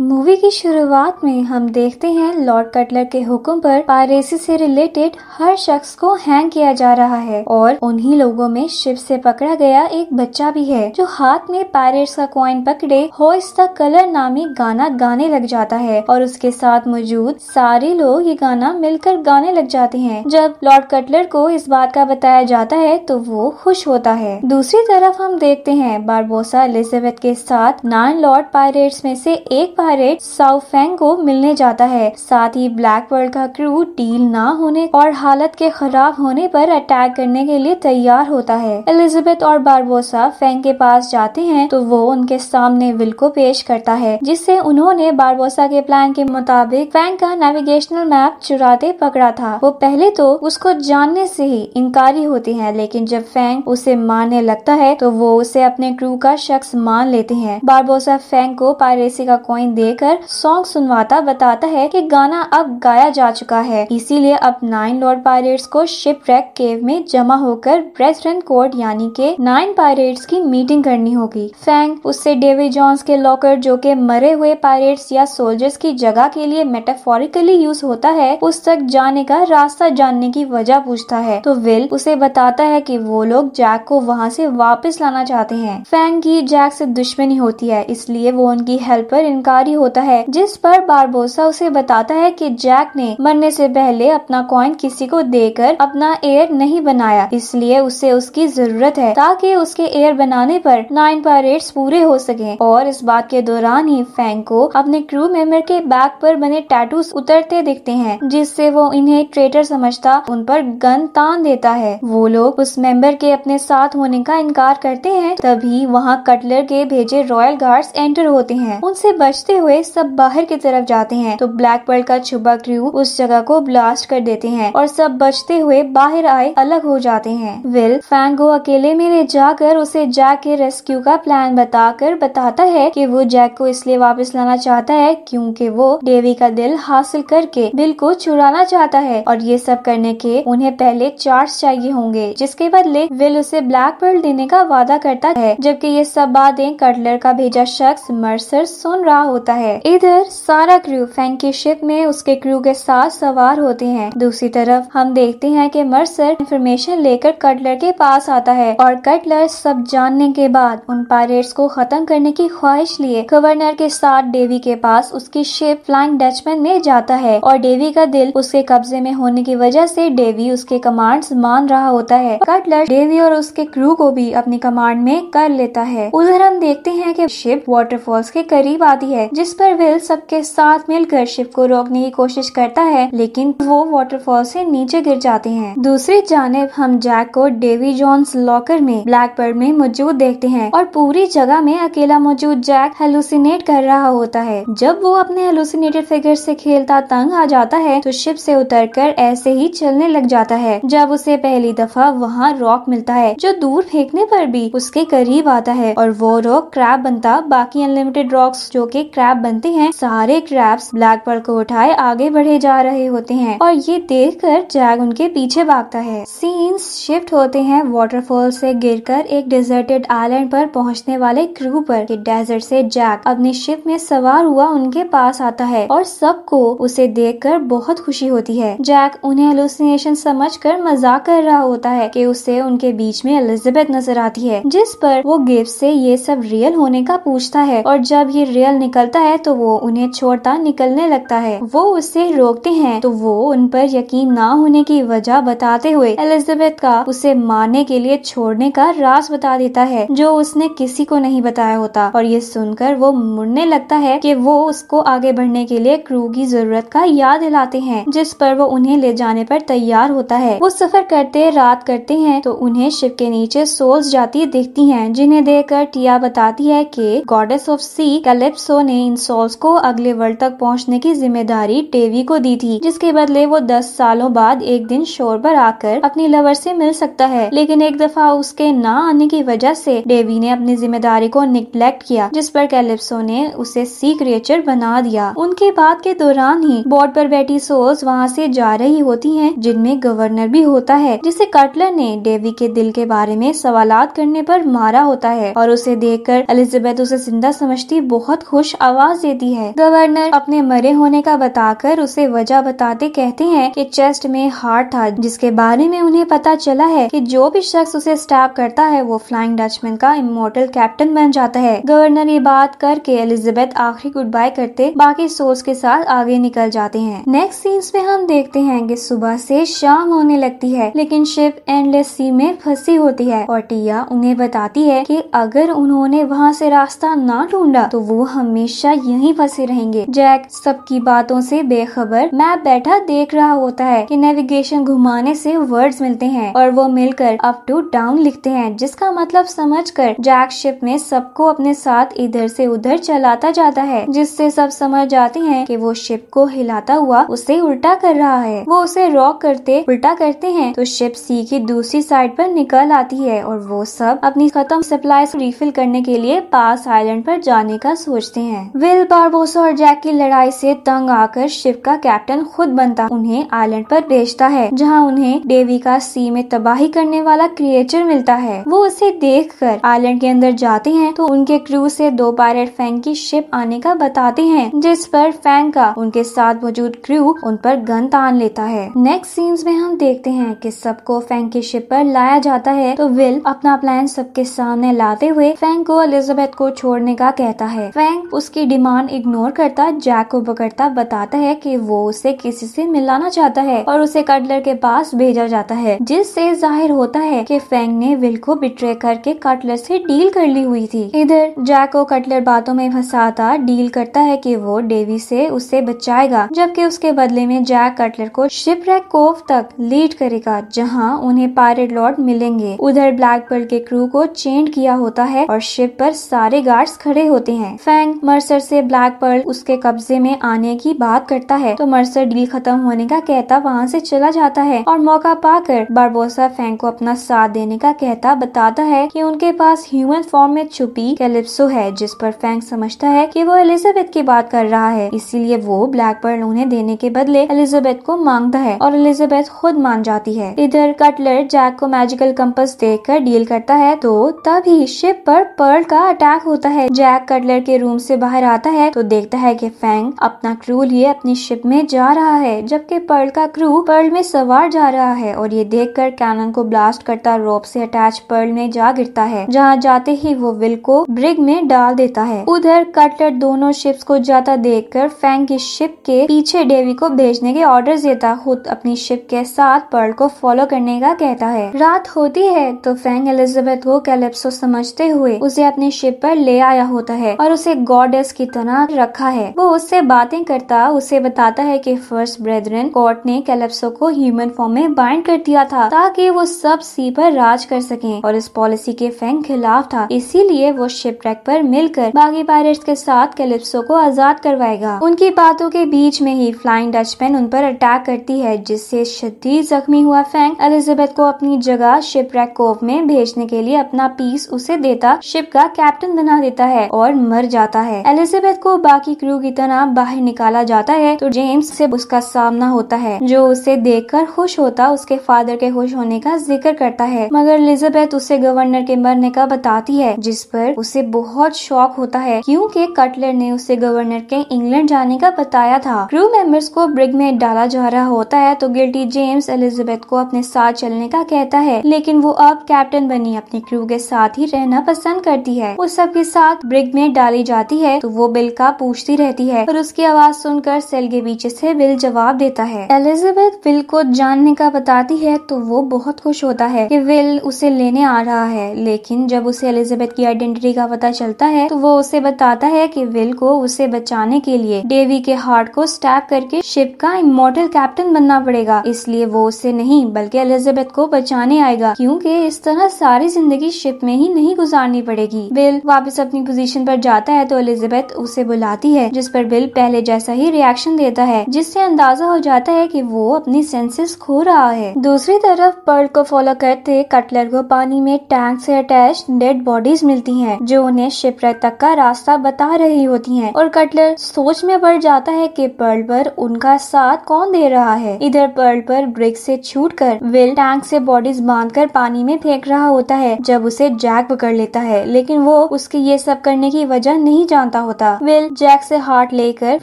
movie की शुरुआत में हम देखते हैं लॉर्ड कटलर के हुक्म पर पायरेसी से रिलेटेड हर शख्स को हैंग किया जा रहा है और उन्हीं लोगों में शिप से पकड़ा गया एक बच्चा भी है जो हाथ में पायरेट्स का कॉइन पकड़े हॉइस द कलर नामी गाना गाने लग जाता है और उसके साथ मौजूद सारे लोग ये गाना मिलकर गाने लग जाते हैं जब लॉर्ड कटलर को इस बात का बताया जाता है तो वो खुश होता है दूसरी तरफ हम देखते हैं बारबोसा एलिजाबेथ के साथ नाइन लॉर्ड पायरेट्स में से एक पायरेट साउफेंग को मिलने जाता है साथ ही ब्लैक वर्ल्ड का क्रू डील ना होने और हालत के खराब होने पर अटैक करने के लिए तैयार होता है एलिजाबेथ और बारबोसा फेंग के पास जाते हैं तो वो उनके सामने विल को पेश करता है जिससे उन्होंने बारबोसा के प्लान के मुताबिक फेंग का नेविगेशनल मैप चुराते पकड़ा था वो पहले तो उसको जानने से ही इनकारी होते हैं लेकिन जब फेंग उसे मारने लगता है तो वो उसे अपने क्रू का शख्स मान लेते हैं बारबोसा फेंग को पायरेसी का कॉइन देकर सॉन्ग सुनवाता बताता है कि गाना अब गाया जा चुका है इसीलिए अब नाइन लॉर्ड पायरेट्स को शिप रेक केव में जमा होकर ब्रेस्टन कोर्ट यानी के नाइन पायरेट्स की मीटिंग करनी होगी फैंग उससे डेविड जॉन्स के लॉकर जो के मरे हुए पायरेट्स या सोल्जर्स की जगह के लिए मेटाफोरिकली यूज होता है उस तक जाने का रास्ता जानने की वजह पूछता है तो विल उसे बताता है कि वो लोग जैक को वहाँ से वापस लाना चाहते हैं फैंग की जैक से दुश्मनी होती है इसलिए वो उनकी हेल्प पर इनकार जारी होता है जिस पर बारबोसा उसे बताता है कि जैक ने मरने से पहले अपना कॉइन किसी को देकर अपना एयर नहीं बनाया इसलिए उसे उसकी जरूरत है ताकि उसके एयर बनाने पर नाइन पायरेट पूरे हो सके और इस बात के दौरान ही फैंक को अपने क्रू मेंबर के बैक पर बने टैटू उतरते दिखते हैं जिससे वो इन्हें ट्रेटर समझता उन पर गन तान देता है वो लोग उस मेंबर के अपने साथ होने का इनकार करते हैं तभी वहाँ कटलर के भेजे रॉयल गार्ड्स एंटर होते हैं उनसे बचते हुए सब बाहर की तरफ जाते हैं तो ब्लैक पर्ल का छुपा क्रू उस जगह को ब्लास्ट कर देते हैं और सब बचते हुए बाहर आए अलग हो जाते हैं विल फैन को अकेले में ले जाकर उसे जैक के रेस्क्यू का प्लान बताकर बताता है कि वो जैक को इसलिए वापस लाना चाहता है क्योंकि वो देवी का दिल हासिल करके बिल को छुड़ाना चाहता है और ये सब करने के उन्हें पहले चार्ज चाहिए होंगे जिसके बदले विल उसे ब्लैक पर्ल देने का वादा करता है जबकि ये सब बातें कटलर का भेजा शख्स मर्सर सुन रहा होता होता है इधर सारा क्रू फैंक की शिप में उसके क्रू के साथ सवार होते हैं दूसरी तरफ हम देखते हैं कि मर्सर इंफॉर्मेशन लेकर कटलर के पास आता है और कटलर सब जानने के बाद उन पायरेट्स को खत्म करने की ख्वाहिश लिए गवर्नर के साथ डेवी के पास उसकी शिप फ्लाइंग डचमैन में जाता है और डेवी का दिल उसके कब्जे में होने की वजह ऐसी डेवी उसके कमांड मान रहा होता है कटलर डेवी और उसके क्रू को भी अपनी कमांड में कर लेता है उधर हम देखते हैं कि शिप वाटरफॉल्स के करीब आती है जिस पर विल सबके साथ मिलकर शिव को रोकने की कोशिश करता है लेकिन वो वाटरफॉल से नीचे गिर जाते हैं दूसरी जानब हम जैक को डेवी जॉन्स लॉकर में ब्लैकबर्ड में मौजूद देखते हैं और पूरी जगह में अकेला मौजूद जैक हेलुसिनेट कर रहा होता है जब वो अपने हेलुसिनेटेड फिगर से खेलता तंग आ जाता है तो शिप से कर ऐसे ही चलने लग जाता है जब उसे पहली दफा वहाँ रॉक मिलता है जो दूर फेंकने पर भी उसके करीब आता है और वो रॉक क्रैप बनता बाकी अनलिमिटेड रॉक्स जो की क्रैप ट्रैप बनते हैं सारे ट्रैप्स पर्ल को उठाए आगे बढ़े जा रहे होते हैं और ये देख कर जैग उनके पीछे भागता है सीन्स शिफ्ट होते हैं वाटरफॉल से कर एक डिजर्टेड आइलैंड पर पहुंचने वाले क्रू पर डेजर्ट से जैक अपने शिप में सवार हुआ उनके पास आता है और सबको उसे कर बहुत खुशी होती है जैक उन्हें हेलुसिनेशन कर मजाक कर रहा होता है कि उसे उनके बीच में एलिजाबेथ नजर आती है जिस पर वो गिफ्ट से ये सब रियल होने का पूछता है और जब ये रियल निकल निकलता है तो वो उन्हें छोड़ता निकलने लगता है वो उससे रोकते हैं तो वो उन पर यकीन ना होने की वजह बताते हुए एलिजाबेथ का उसे मारने के लिए छोड़ने का रास बता देता है जो उसने किसी को नहीं बताया होता और ये सुनकर वो मुड़ने लगता है कि वो उसको आगे बढ़ने के लिए क्रू की जरूरत का याद दिलाते हैं जिस पर वो उन्हें ले जाने पर तैयार होता है वो सफर करते रात करते हैं तो उन्हें शिप के नीचे सोल्स जाती दिखती हैं जिन्हें देखकर टिया बताती है कि गॉडेस ऑफ सी कैलिप्सो ने ने इन सॉल्स को अगले वर्ल्ड तक पहुंचने की जिम्मेदारी टेवी को दी थी जिसके बदले वो दस सालों बाद एक दिन शोर पर आकर अपनी लवर से मिल सकता है लेकिन एक दफा उसके न आने की वजह से डेवी ने अपनी जिम्मेदारी को निग्लेक्ट किया जिस पर कैलिप्सो ने उसे सी क्रिएचर बना दिया उनके बाद के दौरान ही बोर्ड पर बैठी सोल्स वहाँ से जा रही होती है जिनमें गवर्नर भी होता है जिसे कटलर ने डेवी के दिल के बारे में सवाल करने पर मारा होता है और उसे देखकर एलिजाबेथ उसे जिंदा समझती बहुत खुश आवाज देती है गवर्नर अपने मरे होने का बताकर उसे वजह बताते कहते हैं कि चेस्ट में हार्ट था जिसके बारे में उन्हें पता चला है कि जो भी शख्स उसे स्टैप करता है वो फ्लाइंग डचमैन का इमोटल कैप्टन बन जाता है गवर्नर ये बात करके एलिजाबेथ आखिरी गुड बाय करते बाकी सोच के साथ आगे निकल जाते हैं नेक्स्ट सीन्स में हम देखते हैं कि सुबह से शाम होने लगती है लेकिन शिप एंडलेस सी में फंसी होती है और टिया उन्हें बताती है कि अगर उन्होंने वहाँ से रास्ता ना ढूंढा तो वो हमेशा हमेशा यहीं फंसे रहेंगे जैक सबकी बातों से बेखबर मैप बैठा देख रहा होता है कि नेविगेशन घुमाने से वर्ड्स मिलते हैं और वो मिलकर अप टू डाउन लिखते हैं जिसका मतलब समझकर जैक शिप में सबको अपने साथ इधर से उधर चलाता जाता है जिससे सब समझ जाते हैं कि वो शिप को हिलाता हुआ उसे उल्टा कर रहा है वो उसे रॉक करते उल्टा करते हैं तो शिप सी की दूसरी साइड पर निकल आती है और वो सब अपनी खत्म सप्लाई रिफिल करने के लिए पास आइलैंड पर जाने का सोचते हैं विल बारबोसा और जैक की लड़ाई से तंग आकर शिप का कैप्टन खुद बनता उन्हें आइलैंड पर भेजता है जहां उन्हें डेवी का सी में तबाही करने वाला क्रिएचर मिलता है वो उसे देखकर आइलैंड के अंदर जाते हैं तो उनके क्रू से दो पायलट फैंग की शिप आने का बताते हैं जिस पर फैंग का उनके साथ मौजूद क्रू उन पर गन तान लेता है नेक्स्ट सीन्स में हम देखते हैं कि सबको फैंग की शिप पर लाया जाता है तो विल अपना प्लान सबके सामने लाते हुए फैंग को एलिजाबेथ को छोड़ने का कहता है फैंग उसकी उसकी डिमांड इग्नोर करता जैक को पकड़ता बताता है कि वो उसे किसी से मिलाना चाहता है और उसे कटलर के पास भेजा जाता है जिससे जाहिर होता है कि फेंग ने विल को बिट्रे करके कटलर से डील कर ली हुई थी इधर जैक को कटलर बातों में फंसाता डील करता है कि वो डेवी से उसे बचाएगा जबकि उसके बदले में जैक कटलर को शिपरेक कोव तक लीड करेगा जहाँ उन्हें पायरेट लॉर्ड मिलेंगे उधर ब्लैक के क्रू को चेंड किया होता है और शिप पर सारे गार्ड्स खड़े होते हैं फैंग मर्स मर्सर से ब्लैक पर्ल उसके कब्जे में आने की बात करता है तो मर्सर डील खत्म होने का कहता वहाँ से चला जाता है और मौका पाकर बारबोसा फैंक को अपना साथ देने का कहता बताता है कि उनके पास ह्यूमन फॉर्म में छुपी कैलिप्सो है जिस पर फैंक समझता है कि वो एलिजाबेथ की बात कर रहा है इसीलिए वो ब्लैक पर्ल उन्हें देने के बदले एलिजाबेथ को मांगता है और एलिजाबेथ खुद मान जाती है इधर कटलर जैक को मैजिकल कंपस कर डील करता है तो तभी शिप पर पर्ल का अटैक होता है जैक कटलर के रूम से बाहर बाहर आता है तो देखता है कि फैंग अपना क्रू लिए अपनी शिप में जा रहा है जबकि पर्ल का क्रू पर्ल में सवार जा रहा है और ये देखकर कैनन को ब्लास्ट करता रोप से अटैच पर्ल में जा गिरता है जहाँ जाते ही वो विल को ब्रिग में डाल देता है उधर कटलर दोनों शिप्स को जाता देख कर फैंग की शिप के पीछे डेवी को भेजने के ऑर्डर देता खुद अपनी शिप के साथ पर्ल को फॉलो करने का कहता है रात होती है तो फैंग एलिजाबेथ को कैलेप्सो समझते हुए उसे अपनी शिप पर ले आया होता है और उसे गॉड कैंपस की तरह रखा है वो उससे बातें करता उसे बताता है कि फर्स्ट ब्रेदरन कोर्ट ने कैलेप्सो को ह्यूमन फॉर्म में बाइंड कर दिया था ताकि वो सब सी पर राज कर सके और इस पॉलिसी के फैंग खिलाफ था इसीलिए वो शिप ट्रैक पर मिलकर बागी पायरेट्स के साथ कैलिप्सो को आजाद करवाएगा उनकी बातों के बीच में ही फ्लाइंग डचमैन उन पर अटैक करती है जिससे शदीद जख्मी हुआ फैंग एलिजाबेथ को अपनी जगह शिप रैक कोव में भेजने के लिए अपना पीस उसे देता शिप का कैप्टन बना देता है और मर जाता है एलिजाबेथ को बाकी क्रू की तरह बाहर निकाला जाता है तो जेम्स से उसका सामना होता है जो उसे देखकर खुश होता उसके फादर के खुश होने का जिक्र करता है मगर एलिजाबेथ उसे गवर्नर के मरने का बताती है जिस पर उसे बहुत शौक होता है क्योंकि कटलर ने उसे गवर्नर के इंग्लैंड जाने का बताया था क्रू मेंबर्स को ब्रिग में डाला जा रहा होता है तो गिल्टी जेम्स एलिजाबेथ को अपने साथ चलने का कहता है लेकिन वो अब कैप्टन बनी अपने क्रू के साथ ही रहना पसंद करती है वो सबके साथ ब्रिग में डाली जाती है है तो वो बिल का पूछती रहती है और उसकी आवाज सुनकर सेल के पीछे से बिल जवाब देता है एलिजाबेथ बिल को जानने का बताती है तो वो बहुत खुश होता है कि विल उसे लेने आ रहा है लेकिन जब उसे एलिजाबेथ की आइडेंटिटी का पता चलता है तो वो उसे बताता है कि विल को उसे बचाने के लिए डेवी के हार्ट को स्टैप करके शिप का इमोटल कैप्टन बनना पड़ेगा इसलिए वो उसे नहीं बल्कि एलिजाबेथ को बचाने आएगा क्योंकि इस तरह सारी जिंदगी शिप में ही नहीं गुजारनी पड़ेगी बिल वापस अपनी पोजीशन पर जाता है तो एलिजाबेथ एलिजाबेथ उसे बुलाती है जिस पर बिल पहले जैसा ही रिएक्शन देता है जिससे अंदाजा हो जाता है कि वो अपनी सेंसेस खो रहा है दूसरी तरफ पर्ल को फॉलो करते कटलर को पानी में टैंक से अटैच डेड बॉडीज मिलती हैं जो उन्हें शिपरत तक का रास्ता बता रही होती हैं और कटलर सोच में पड़ जाता है कि पर्ल पर उनका साथ कौन दे रहा है इधर पर्ल पर ब्रिक से छूट कर विल टैंक से बॉडीज बांधकर पानी में फेंक रहा होता है जब उसे जैक पकड़ लेता है लेकिन वो उसके ये सब करने की वजह नहीं जानता चाहता होता विल जैक से हार्ट लेकर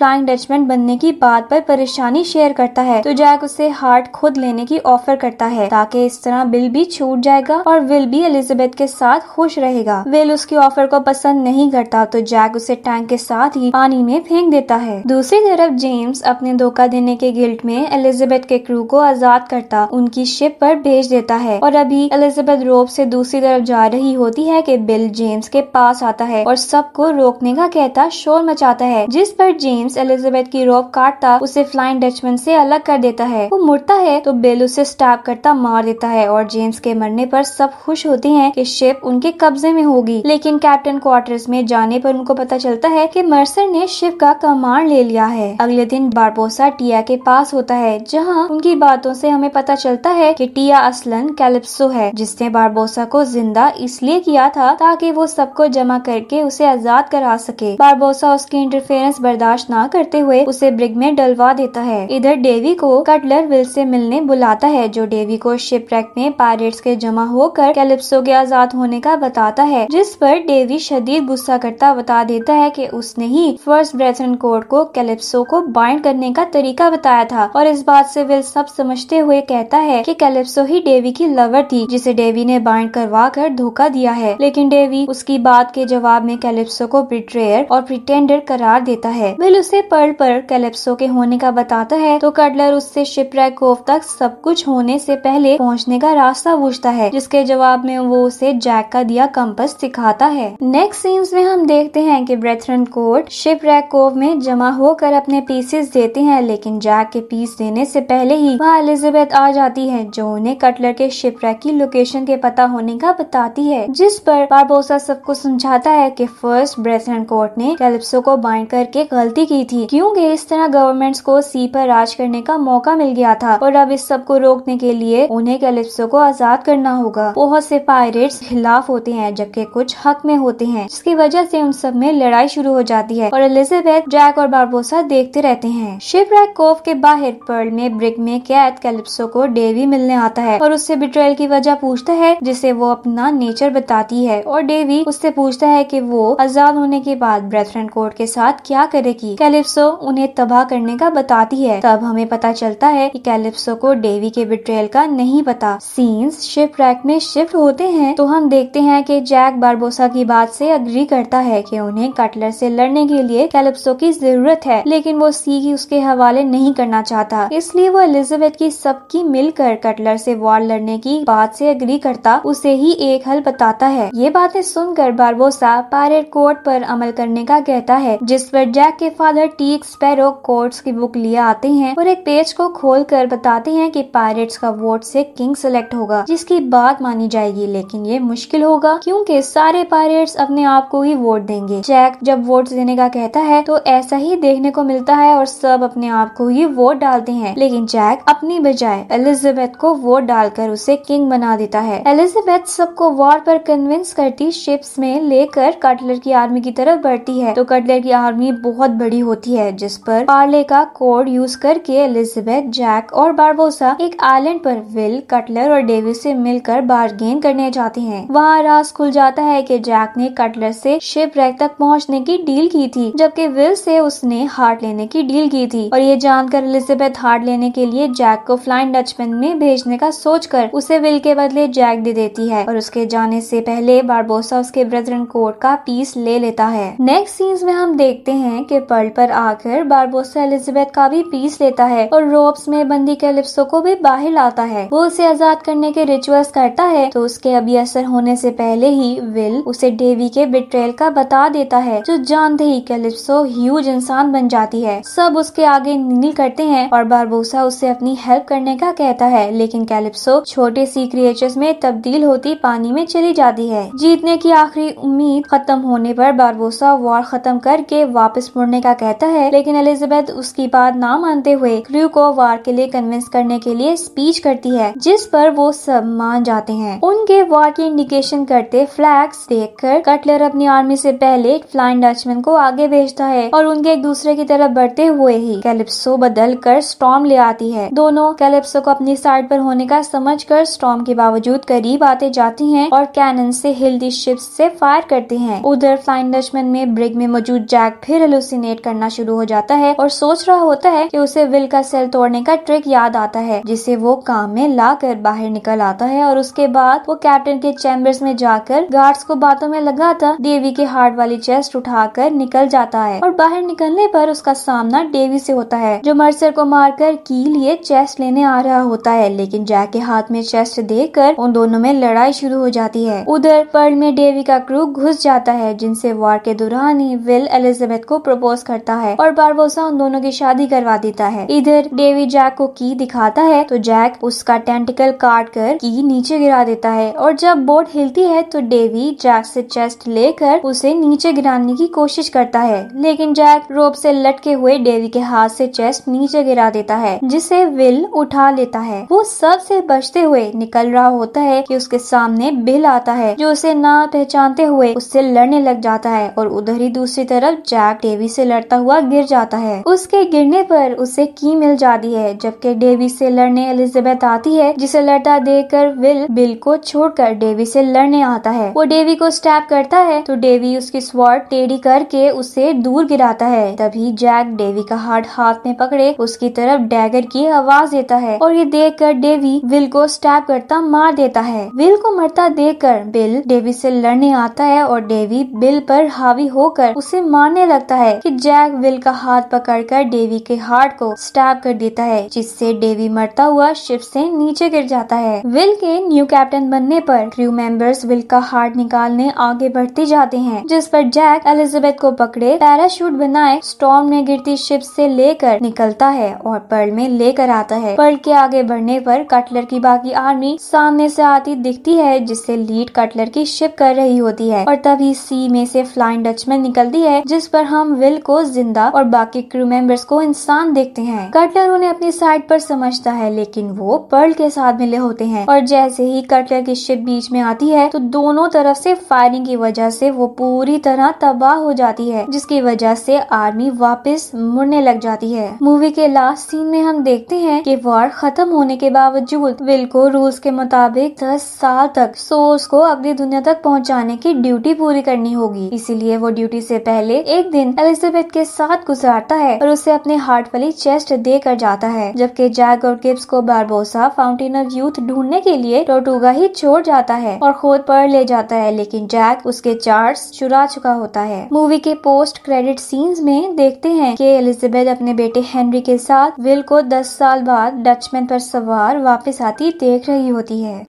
फ्लाइंग डचमैन बनने की बात पर परेशानी शेयर करता है तो जैक उसे हार्ट खुद लेने की ऑफर करता है ताकि इस तरह बिल भी छूट जाएगा और विल भी एलिजाबेथ के साथ खुश रहेगा विल उसकी ऑफर को पसंद नहीं करता तो जैक उसे टैंक के साथ ही पानी में फेंक देता है दूसरी तरफ जेम्स अपने धोखा देने के गिल्ट में एलिजाबेथ के क्रू को आजाद करता उनकी शिप पर भेज देता है और अभी एलिजाबेथ रोप से दूसरी तरफ जा रही होती है कि बिल जेम्स के पास आता है और सबको रोकने का कह कहता शोर मचाता है जिस पर जेम्स एलिजाबेथ की रोप काटता उसे फ्लाइंग डचमैन से अलग कर देता है वो मुड़ता है तो बेल उसे स्टाप करता मार देता है और जेम्स के मरने पर सब खुश होते हैं कि शिप उनके कब्जे में होगी लेकिन कैप्टन क्वार्टर्स में जाने पर उनको पता चलता है कि मर्सर ने शिप का कमांड ले लिया है अगले दिन बारबोसा टिया के पास होता है जहाँ उनकी बातों से हमें पता चलता है कि टिया असलन कैलिप्सो है जिसने बारबोसा को जिंदा इसलिए किया था ताकि वो सबको जमा करके उसे आजाद करा सके बारबोसा उसकी इंटरफेरेंस बर्दाश्त न करते हुए उसे ब्रिग में डलवा देता है इधर डेवी को कटलर विल से मिलने बुलाता है जो डेवी को रैक में पायरेट्स के जमा होकर कैलिप्सो के आजाद होने का बताता है जिस पर डेवी शदीद गुस्सा करता बता देता है कि उसने ही फर्स्ट ब्रेथन कोर्ट को कैलिप्सो को बाइंड करने का तरीका बताया था और इस बात से विल सब समझते हुए कहता है कि कैलिप्सो ही डेवी की लवर थी जिसे डेवी ने बाइंड करवा कर धोखा दिया है लेकिन डेवी उसकी बात के जवाब में कैलिप्सो को बिट्रेयर प्लेयर और प्रिटेंडर करार देता है बिल उसे पर्ल पर कैलेप्सो के होने का बताता है तो कटलर उससे शिपरैक कोव तक सब कुछ होने से पहले पहुंचने का रास्ता पूछता है जिसके जवाब में वो उसे जैक का दिया कंपस सिखाता है नेक्स्ट सीन्स में हम देखते हैं कि ब्रेथरन कोर्ट शिप कोव में जमा होकर अपने पीसेस देते हैं लेकिन जैक के पीस देने से पहले ही वह एलिजाबेथ आ जाती है जो उन्हें कटलर के शिपरैक की लोकेशन के पता होने का बताती है जिस पर बारबोसा सबको समझाता है कि फर्स्ट ब्रेथरन कोर्ट कोर्ट ने कैलिप्सो को बाइंड करके गलती की थी क्योंकि इस तरह गवर्नमेंट्स को सी पर राज करने का मौका मिल गया था और अब इस सब को रोकने के लिए उन्हें कैलिप्सो को आजाद करना होगा बहुत से पायरेट्स खिलाफ होते हैं जबकि कुछ हक में होते हैं जिसकी वजह से उन सब में लड़ाई शुरू हो जाती है और एलिजाबेथ जैक और बारबोसा देखते रहते हैं रैक कोव के बाहर पर्ल में ब्रिक में कैद कैलिप्सो को डेवी मिलने आता है और उससे बिट्रेल की वजह पूछता है जिसे वो अपना नेचर बताती है और डेवी उससे पूछता है की वो आजाद होने के बाद बाद ब्रेथरन कोर्ट के साथ क्या करेगी कैलिप्सो उन्हें तबाह करने का बताती है तब हमें पता चलता है कि कैलिप्सो को डेवी के बिट्रेल का नहीं पता सीन्स शिप रैक में शिफ्ट होते हैं तो हम देखते हैं कि जैक बारबोसा की बात से अग्री करता है कि उन्हें कटलर से लड़ने के लिए कैलिप्सो की जरूरत है लेकिन वो सी की उसके हवाले नहीं करना चाहता इसलिए वो एलिजाबेथ की सबकी मिलकर कटलर से वॉर लड़ने की बात से अग्री करता उसे ही एक हल बताता है ये बातें सुनकर बारबोसा पायरेट कोर्ट पर अमल कर करने का कहता है जिस पर जैक के फादर टीक स्पैरो कोर्ट्स की बुक लिए आते हैं और एक पेज को खोल कर बताते हैं कि पायरेट्स का वोट से किंग सिलेक्ट होगा जिसकी बात मानी जाएगी लेकिन ये मुश्किल होगा क्योंकि सारे पायरेट्स अपने आप को ही वोट देंगे जैक जब वोट देने का कहता है तो ऐसा ही देखने को मिलता है और सब अपने आप को ही वोट डालते हैं लेकिन जैक अपनी बजाय एलिजाबेथ को वोट डालकर उसे किंग बना देता है एलिजाबेथ सबको वॉर पर कन्विंस करती शिप्स में लेकर कटलर की आर्मी की तरफ बढ़ती है तो कटलर की आर्मी बहुत बड़ी होती है जिस पर पार्ले का कोड यूज करके एलिजाबेथ जैक और बारबोसा एक आइलैंड पर विल कटलर और डेविस से मिलकर बारगेन करने जाते हैं वहाँ रास खुल जाता है कि जैक ने कटलर से शिप रैक तक पहुँचने की डील की थी जबकि विल से उसने हार्ट लेने की डील की थी और ये जानकर एलिजाबेथ हार्ट लेने के लिए जैक को फ्लाइंग डचमैन में भेजने का सोचकर उसे विल के बदले जैक दे देती है और उसके जाने से पहले बारबोसा उसके ब्रदरन कोर्ट का पीस ले लेता है नेक्स्ट सीन्स में हम देखते हैं कि पर्ल पर आकर बारबोसा एलिजाबेथ का भी पीस लेता है और रोब्स में बंदी कैलिप्सो को भी बाहर लाता है वो उसे आजाद करने के रिचुअल्स करता है तो उसके अभी असर होने से पहले ही विल उसे डेवी के बिट्रेल का बता देता है जो जानते ही कैलिप्सो ह्यूज इंसान बन जाती है सब उसके आगे नील करते हैं और बारबोसा उसे अपनी हेल्प करने का कहता है लेकिन कैलिप्सो छोटे सी क्रिएचर्स में तब्दील होती पानी में चली जाती है जीतने की आखिरी उम्मीद खत्म होने पर बारबोसा का वॉर खत्म करके वापस मुड़ने का कहता है लेकिन एलिजाबेथ उसकी बात ना मानते हुए क्रू को वार के लिए कन्विंस करने के लिए स्पीच करती है जिस पर वो सब मान जाते हैं उनके वार की इंडिकेशन करते फ्लैग्स देखकर कटलर अपनी आर्मी से पहले फ्लाइंग डचमैन को आगे भेजता है और उनके एक दूसरे की तरफ बढ़ते हुए ही कैलिप्सो बदल कर स्टॉम ले आती है दोनों कैलिप्सो को अपनी साइड पर होने का समझ कर स्टॉम के बावजूद करीब आते जाती है और कैनन से हिल्दी शिप से फायर करते हैं उधर फ्लाइंग डचमैन में में ब्रिग में मौजूद जैक फिर एलोसिनेट करना शुरू हो जाता है और सोच रहा होता है कि उसे विल का सेल तोड़ने का ट्रिक याद आता है जिसे वो काम में लाकर बाहर निकल आता है और उसके बाद वो कैप्टन के चैम्बर्स में जाकर गार्ड्स को बातों में लगाता डेवी के हार्ट वाली चेस्ट उठाकर निकल जाता है और बाहर निकलने पर उसका सामना डेवी से होता है जो मर्सर को मारकर की लिए चेस्ट लेने आ रहा होता है लेकिन जैक के हाथ में चेस्ट देकर उन दोनों में लड़ाई शुरू हो जाती है उधर पर्ल में डेवी का क्रू घुस जाता है जिनसे वार के दौरान दुरानी विल एलिजाबेथ को प्रपोज करता है और बारबोसा उन दोनों की शादी करवा देता है इधर डेवी जैक को की दिखाता है तो जैक उसका टेंटिकल काट कर की नीचे गिरा देता है और जब बोट हिलती है तो डेवी जैक से चेस्ट लेकर उसे नीचे गिराने की कोशिश करता है लेकिन जैक रोप से लटके हुए डेवी के हाथ से चेस्ट नीचे गिरा देता है जिसे विल उठा लेता है वो सब से बचते हुए निकल रहा होता है कि उसके सामने बिल आता है जो उसे ना पहचानते हुए उससे लड़ने लग जाता है और उधर ही दूसरी तरफ जैक डेवी से लड़ता हुआ गिर जाता है उसके गिरने पर उसे की मिल जाती है जबकि डेवी से लड़ने एलिजाबेथ आती है जिसे लड़ता देखकर विल बिल को छोड़कर डेवी से लड़ने आता है वो डेवी को स्टैप करता है तो डेवी उसकी स्वॉर्ड टेढ़ी करके उसे दूर गिराता है तभी जैक डेवी का हार्ट हाथ में पकड़े उसकी तरफ डैगर की आवाज देता है और ये देख कर डेवी विल को स्टैप करता मार देता है विल को मरता देख कर बिल डेवी से लड़ने आता है और डेवी बिल पर हावी हावी होकर उसे मारने लगता है कि जैक विल का हाथ पकड़कर डेवी के हार्ट को स्टैप कर देता है जिससे डेवी मरता हुआ शिप से नीचे गिर जाता है विल के न्यू कैप्टन बनने पर क्रू मेंबर्स विल का हार्ट निकालने आगे बढ़ते जाते हैं जिस पर जैक एलिजाबेथ को पकड़े पैराशूट बनाए स्टॉर्म में गिरती शिप से लेकर निकलता है और पर्ल में लेकर आता है पर्ल के आगे बढ़ने पर कटलर की बाकी आर्मी सामने से आती दिखती है जिससे लीड कटलर की शिप कर रही होती है और तभी सी में से फ्लाइंग जजमेंट निकलती है जिस पर हम विल को जिंदा और बाकी क्रू मेंबर्स को इंसान देखते हैं कटलर उन्हें अपनी साइड पर समझता है लेकिन वो पर्ल के साथ मिले होते हैं और जैसे ही कटलर की शिप बीच में आती है तो दोनों तरफ से फायरिंग की वजह से वो पूरी तरह तबाह हो जाती है जिसकी वजह से आर्मी वापस मुड़ने लग जाती है मूवी के लास्ट सीन में हम देखते हैं कि वॉर खत्म होने के बावजूद विल को रूल्स के मुताबिक दस साल तक सोर्स को अगली दुनिया तक पहुंचाने की ड्यूटी पूरी करनी होगी इसीलिए वो ड्यूटी से पहले एक दिन एलिजाबेथ के साथ गुजारता है और उसे अपने हार्ट वाली चेस्ट दे कर जाता है जबकि जैक और गिब्स को बारबोसा फाउंटेन ऑफ यूथ ढूंढने के लिए टोटूगा ही छोड़ जाता है और खुद पर ले जाता है लेकिन जैक उसके चार्ज चुरा चुका होता है मूवी के पोस्ट क्रेडिट सीन्स में देखते हैं कि एलिजाबेथ अपने बेटे हेनरी के साथ विल को 10 साल बाद डचमैन पर सवार वापस आती देख रही होती है